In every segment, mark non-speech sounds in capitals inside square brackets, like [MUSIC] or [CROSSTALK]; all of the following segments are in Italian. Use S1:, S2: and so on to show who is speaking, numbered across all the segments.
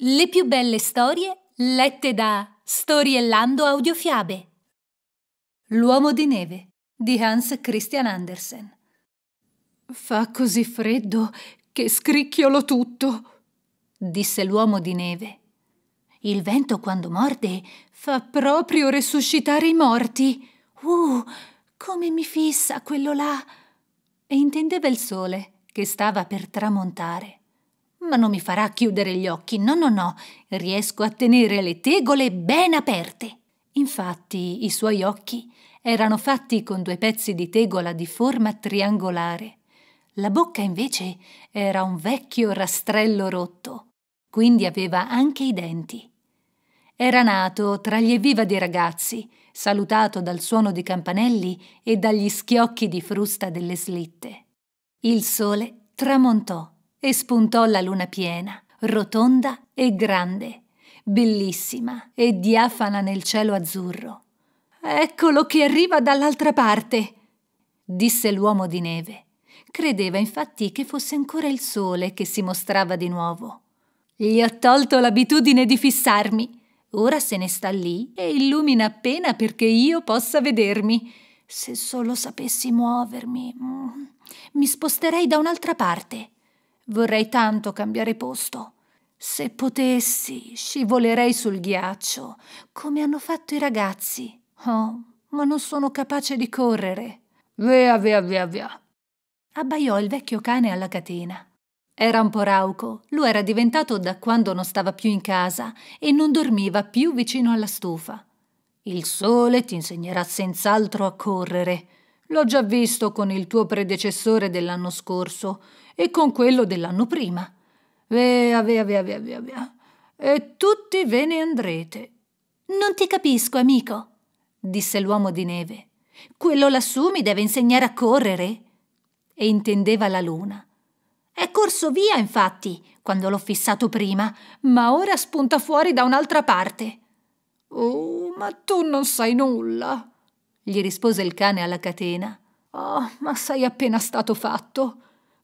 S1: Le più belle storie lette da Storiellando Audiofiabe. L'uomo di neve di Hans Christian Andersen. Fa così freddo che scricchiolo tutto, disse l'uomo di neve. Il vento quando morde fa proprio resuscitare i morti. Uh, come mi fissa quello là! E intendeva il sole che stava per tramontare. Ma non mi farà chiudere gli occhi, no, no, no, riesco a tenere le tegole ben aperte. Infatti i suoi occhi erano fatti con due pezzi di tegola di forma triangolare. La bocca invece era un vecchio rastrello rotto, quindi aveva anche i denti. Era nato tra gli evviva dei ragazzi, salutato dal suono di campanelli e dagli schiocchi di frusta delle slitte. Il sole tramontò e spuntò la luna piena, rotonda e grande, bellissima e diafana nel cielo azzurro. Eccolo che arriva dall'altra parte, disse l'uomo di neve. Credeva infatti che fosse ancora il sole che si mostrava di nuovo. Gli ho tolto l'abitudine di fissarmi. Ora se ne sta lì e illumina appena perché io possa vedermi. Se solo sapessi muovermi, mm, mi sposterei da un'altra parte. Vorrei tanto cambiare posto. Se potessi, scivolerei sul ghiaccio, come hanno fatto i ragazzi. Oh, ma non sono capace di correre. Via, via, via, via. Abbaiò il vecchio cane alla catena. Era un po' rauco, lo era diventato da quando non stava più in casa e non dormiva più vicino alla stufa. Il sole ti insegnerà senz'altro a correre. L'ho già visto con il tuo predecessore dell'anno scorso e con quello dell'anno prima. Vea, vea, vea, vea, vea, vea. E tutti ve ne andrete. Non ti capisco, amico, disse l'uomo di neve. Quello lassù mi deve insegnare a correre. E intendeva la luna. È corso via, infatti, quando l'ho fissato prima, ma ora spunta fuori da un'altra parte. Oh, ma tu non sai nulla, gli rispose il cane alla catena. Oh, ma sei appena stato fatto.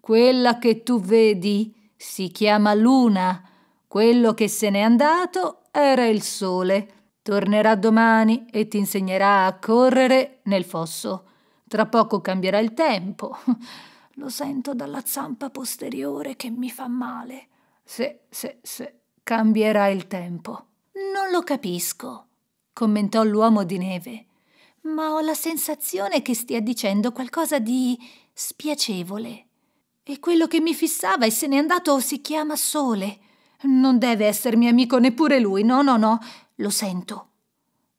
S1: Quella che tu vedi si chiama luna. Quello che se n'è andato era il sole. Tornerà domani e ti insegnerà a correre nel fosso. Tra poco cambierà il tempo. [LAUGHS] Lo sento dalla zampa posteriore che mi fa male. Se, se, se, cambierà il tempo. Non lo capisco, commentò l'uomo di neve, ma ho la sensazione che stia dicendo qualcosa di spiacevole. E quello che mi fissava e se n'è andato si chiama Sole. Non deve essermi amico neppure lui, no, no, no, lo sento.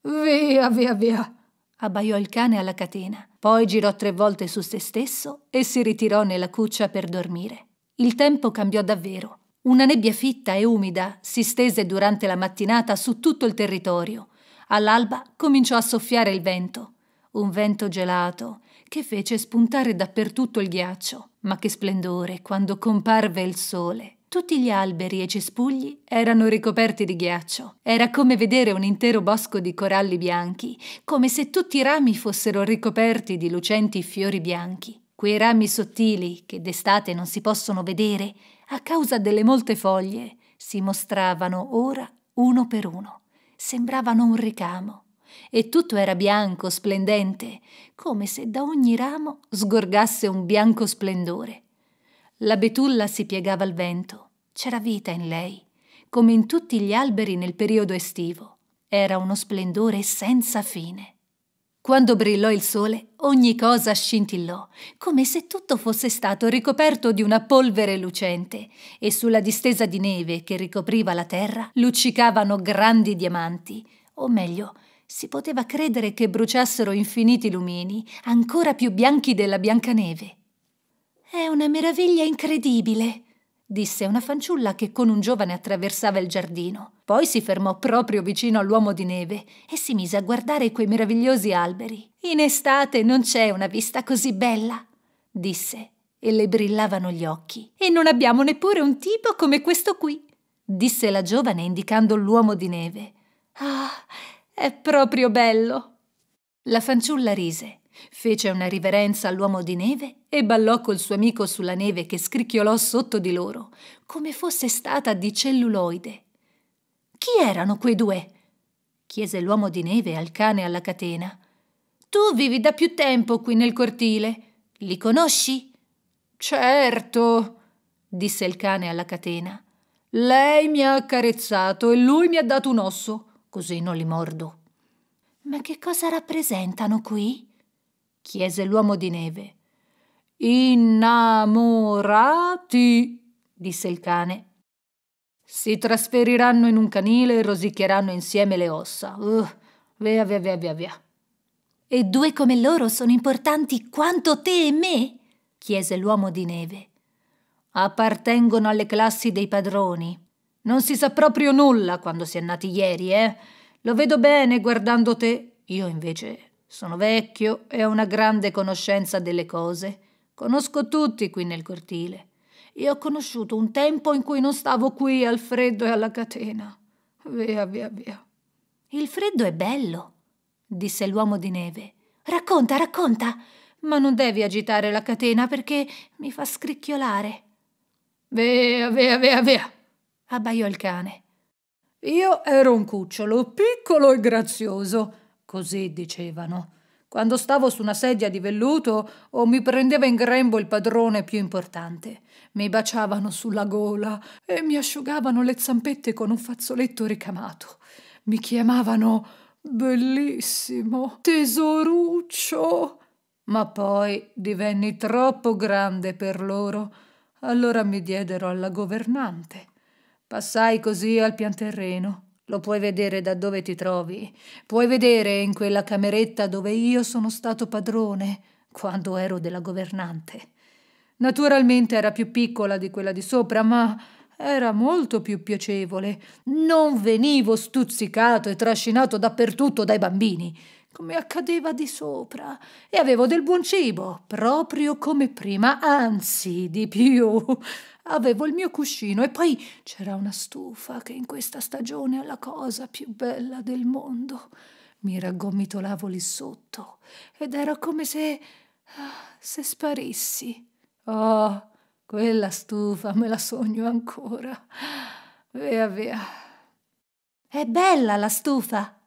S1: Via, via, via. Abbaiò il cane alla catena, poi girò tre volte su se stesso e si ritirò nella cuccia per dormire. Il tempo cambiò davvero. Una nebbia fitta e umida si stese durante la mattinata su tutto il territorio. All'alba cominciò a soffiare il vento, un vento gelato che fece spuntare dappertutto il ghiaccio. Ma che splendore quando comparve il sole! Tutti gli alberi e cespugli erano ricoperti di ghiaccio. Era come vedere un intero bosco di coralli bianchi, come se tutti i rami fossero ricoperti di lucenti fiori bianchi. Quei rami sottili, che d'estate non si possono vedere, a causa delle molte foglie, si mostravano ora uno per uno. Sembravano un ricamo e tutto era bianco, splendente, come se da ogni ramo sgorgasse un bianco splendore. La betulla si piegava al vento, c'era vita in lei, come in tutti gli alberi nel periodo estivo. Era uno splendore senza fine. Quando brillò il sole, ogni cosa scintillò, come se tutto fosse stato ricoperto di una polvere lucente, e sulla distesa di neve che ricopriva la terra luccicavano grandi diamanti, o meglio, si poteva credere che bruciassero infiniti lumini, ancora più bianchi della Biancaneve. È una meraviglia incredibile, disse una fanciulla che con un giovane attraversava il giardino. Poi si fermò proprio vicino all'uomo di neve e si mise a guardare quei meravigliosi alberi. In estate non c'è una vista così bella, disse, e le brillavano gli occhi. E non abbiamo neppure un tipo come questo qui, disse la giovane indicando l'uomo di neve. Ah, è proprio bello. La fanciulla rise, fece una riverenza all'uomo di neve e ballò col suo amico sulla neve che scricchiolò sotto di loro, come fosse stata di celluloide. Chi erano quei due? chiese l'uomo di neve al cane alla catena. Tu vivi da più tempo qui nel cortile. Li conosci? Certo, disse il cane alla catena. Lei mi ha accarezzato e lui mi ha dato un osso così non li mordo. Ma che cosa rappresentano qui? chiese l'uomo di neve. Innamorati, disse il cane. Si trasferiranno in un canile e rosicchieranno insieme le ossa. Uh, via, via, via, via, via. E due come loro sono importanti quanto te e me? chiese l'uomo di neve. Appartengono alle classi dei padroni, non si sa proprio nulla quando si è nati ieri, eh? Lo vedo bene guardando te. Io invece sono vecchio e ho una grande conoscenza delle cose. Conosco tutti qui nel cortile. E ho conosciuto un tempo in cui non stavo qui al freddo e alla catena. Via, via, via. Il freddo è bello, disse l'uomo di neve. Racconta, racconta. Ma non devi agitare la catena perché mi fa scricchiolare. Via, via, via, via abbaiò il cane. Io ero un cucciolo, piccolo e grazioso, così dicevano. Quando stavo su una sedia di velluto o mi prendeva in grembo il padrone più importante, mi baciavano sulla gola e mi asciugavano le zampette con un fazzoletto ricamato. Mi chiamavano bellissimo, tesoruccio. Ma poi divenni troppo grande per loro. Allora mi diedero alla governante Passai così al pianterreno. Lo puoi vedere da dove ti trovi. Puoi vedere in quella cameretta dove io sono stato padrone quando ero della governante. Naturalmente era più piccola di quella di sopra, ma era molto più piacevole. Non venivo stuzzicato e trascinato dappertutto dai bambini, come accadeva di sopra, e avevo del buon cibo, proprio come prima, anzi di più avevo il mio cuscino e poi c'era una stufa che in questa stagione è la cosa più bella del mondo. Mi raggomitolavo lì sotto ed era come se... Ah, se sparissi. Oh, quella stufa me la sogno ancora. Via, via. È bella la stufa,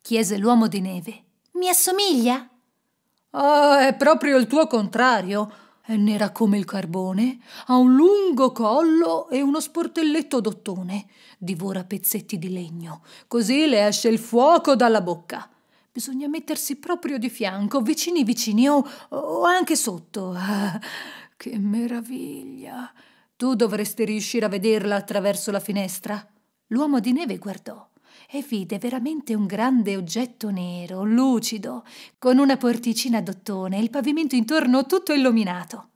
S1: chiese l'uomo di neve. Mi assomiglia? Oh, è proprio il tuo contrario è nera come il carbone, ha un lungo collo e uno sportelletto d'ottone. Divora pezzetti di legno, così le esce il fuoco dalla bocca. Bisogna mettersi proprio di fianco, vicini vicini o, o anche sotto. Ah, che meraviglia! Tu dovresti riuscire a vederla attraverso la finestra. L'uomo di neve guardò e vide veramente un grande oggetto nero, lucido, con una porticina dottone e il pavimento intorno tutto illuminato.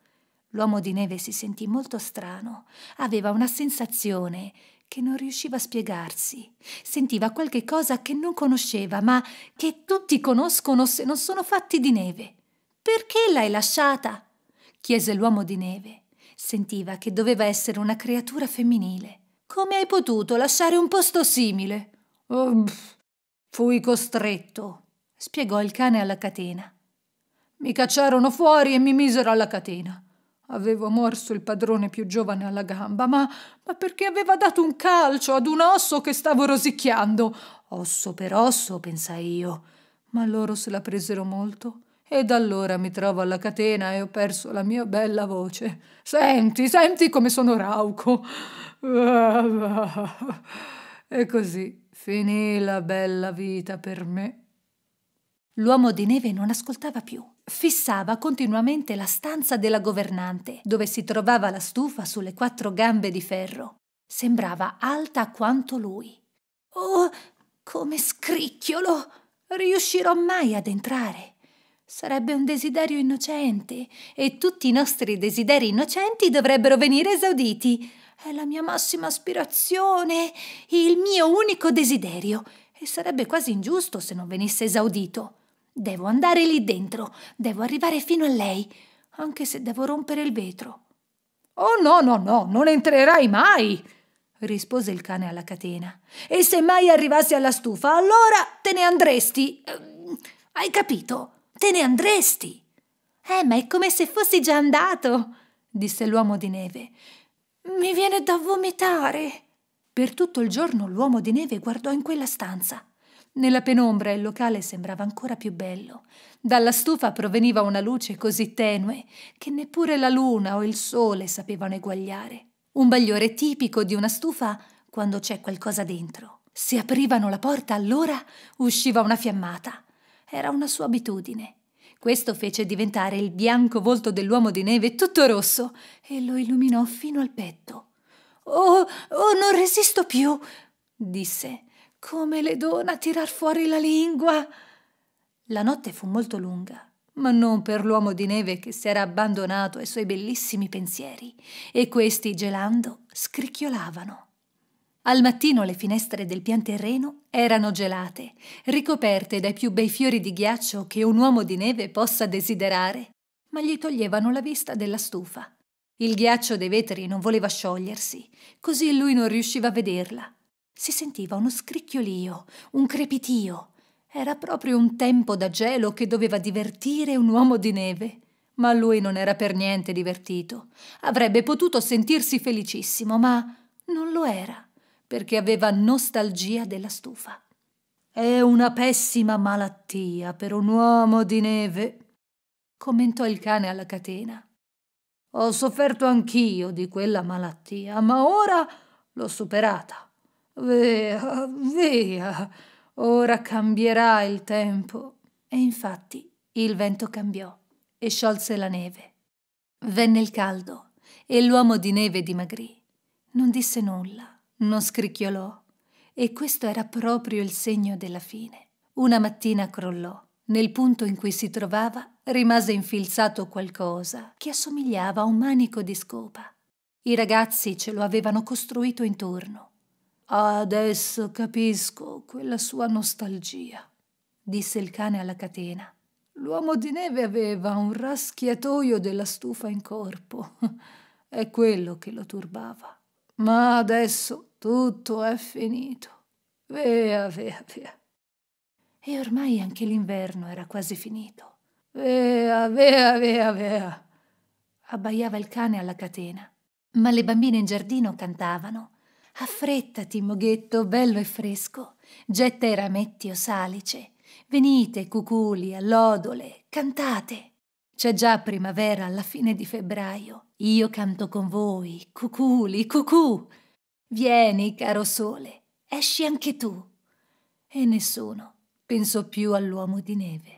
S1: L'uomo di neve si sentì molto strano, aveva una sensazione che non riusciva a spiegarsi. Sentiva qualche cosa che non conosceva, ma che tutti conoscono se non sono fatti di neve. Perché l'hai lasciata? chiese l'uomo di neve. Sentiva che doveva essere una creatura femminile. Come hai potuto lasciare un posto simile? Oh, fui costretto, spiegò il cane alla catena. Mi cacciarono fuori e mi misero alla catena. Avevo morso il padrone più giovane alla gamba, ma, ma perché aveva dato un calcio ad un osso che stavo rosicchiando. Osso per osso, pensai io. Ma loro se la presero molto. E da allora mi trovo alla catena e ho perso la mia bella voce. Senti, senti come sono rauco. [LAUGHS] E così Finì la bella vita per me. L'uomo di neve non ascoltava più. Fissava continuamente la stanza della governante, dove si trovava la stufa sulle quattro gambe di ferro. Sembrava alta quanto lui. Oh, come scricchiolo! Riuscirò mai ad entrare? Sarebbe un desiderio innocente e tutti i nostri desideri innocenti dovrebbero venire esauditi. È la mia massima aspirazione, il mio unico desiderio, e sarebbe quasi ingiusto se non venisse esaudito. Devo andare lì dentro, devo arrivare fino a lei, anche se devo rompere il vetro. Oh no, no, no, non entrerai mai! rispose il cane alla catena. E se mai arrivassi alla stufa, allora te ne andresti. Ehm, hai capito? Te ne andresti. Eh, ma è come se fossi già andato, disse l'uomo di neve. Mi viene da vomitare. Per tutto il giorno l'uomo di neve guardò in quella stanza. Nella penombra il locale sembrava ancora più bello. Dalla stufa proveniva una luce così tenue che neppure la luna o il sole sapevano eguagliare. Un bagliore tipico di una stufa quando c'è qualcosa dentro. Se aprivano la porta allora usciva una fiammata. Era una sua abitudine. Questo fece diventare il bianco volto dell'uomo di neve tutto rosso e lo illuminò fino al petto. Oh, oh, non resisto più, disse. Come le dona tirar fuori la lingua. La notte fu molto lunga, ma non per l'uomo di neve che si era abbandonato ai suoi bellissimi pensieri, e questi, gelando, scricchiolavano. Al mattino le finestre del pian terreno erano gelate, ricoperte dai più bei fiori di ghiaccio che un uomo di neve possa desiderare, ma gli toglievano la vista della stufa. Il ghiaccio dei vetri non voleva sciogliersi, così lui non riusciva a vederla. Si sentiva uno scricchiolio, un crepitio. Era proprio un tempo da gelo che doveva divertire un uomo di neve. Ma lui non era per niente divertito. Avrebbe potuto sentirsi felicissimo, ma non lo era perché aveva nostalgia della stufa. È una pessima malattia per un uomo di neve, commentò il cane alla catena. Ho sofferto anch'io di quella malattia, ma ora l'ho superata. Via, via, ora cambierà il tempo. E infatti il vento cambiò e sciolse la neve. Venne il caldo e l'uomo di neve dimagrì. Non disse nulla non scricchiolò. E questo era proprio il segno della fine. Una mattina crollò. Nel punto in cui si trovava rimase infilzato qualcosa che assomigliava a un manico di scopa. I ragazzi ce lo avevano costruito intorno. Adesso capisco quella sua nostalgia, disse il cane alla catena. L'uomo di neve aveva un raschiatoio della stufa in corpo. [LAUGHS] È quello che lo turbava. Ma adesso tutto è finito. Via, via, via. E ormai anche l'inverno era quasi finito. Via, via, via, via. Abbaiava il cane alla catena, ma le bambine in giardino cantavano. Affrettati, moghetto, bello e fresco, getta i rametti o salice. Venite, cuculi, allodole, cantate. C'è già primavera alla fine di febbraio. Io canto con voi, cuculi, cucù. Vieni, caro sole, esci anche tu. E nessuno pensò più all'uomo di neve.